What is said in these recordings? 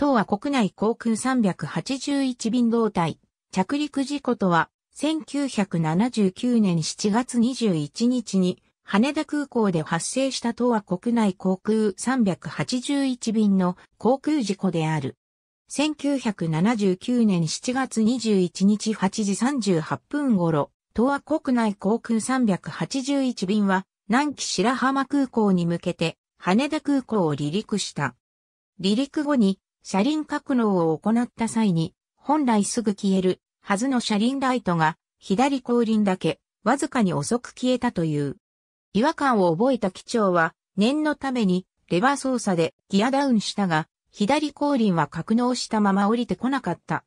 東は国内航空381便動体、着陸事故とは、1979年7月21日に、羽田空港で発生した東亜国内航空381便の航空事故である。1979年7月21日8時38分頃、東亜国内航空381便は南紀白浜空港に向けて羽田空港を離陸した。離陸後に車輪格納を行った際に、本来すぐ消えるはずの車輪ライトが、左後輪だけ、わずかに遅く消えたという。違和感を覚えた機長は、念のために、レバー操作でギアダウンしたが、左後輪は格納したまま降りてこなかった。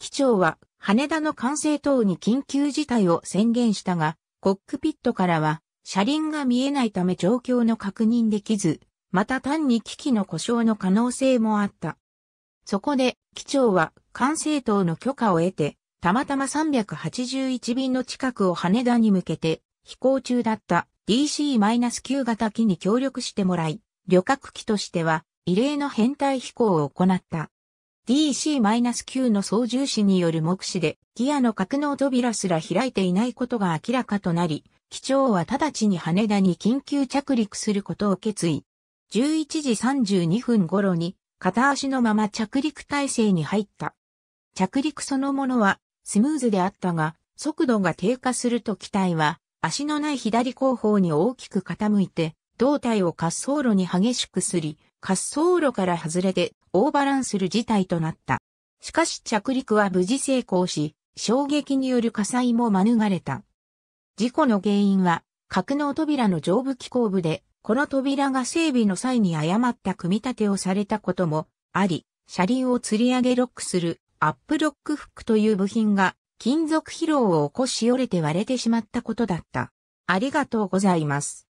機長は、羽田の管制塔に緊急事態を宣言したが、コックピットからは、車輪が見えないため状況の確認できず、また単に機器の故障の可能性もあった。そこで、機長は、管制塔の許可を得て、たまたま381便の近くを羽田に向けて、飛行中だった DC-9 型機に協力してもらい、旅客機としては、異例の編隊飛行を行った。DC-9 の操縦士による目視で、ギアの格納扉すら開いていないことが明らかとなり、機長は直ちに羽田に緊急着陸することを決意。11時32分頃に片足のまま着陸体制に入った。着陸そのものはスムーズであったが、速度が低下すると機体は足のない左後方に大きく傾いて、胴体を滑走路に激しくすり、滑走路から外れてオーバランする事態となった。しかし着陸は無事成功し、衝撃による火災も免れた。事故の原因は、格納扉の上部機構部でこの扉が整備の際に誤った組み立てをされたこともあり、車輪を吊り上げロックするアップロックフックという部品が金属疲労を起こし折れて割れてしまったことだった。ありがとうございます。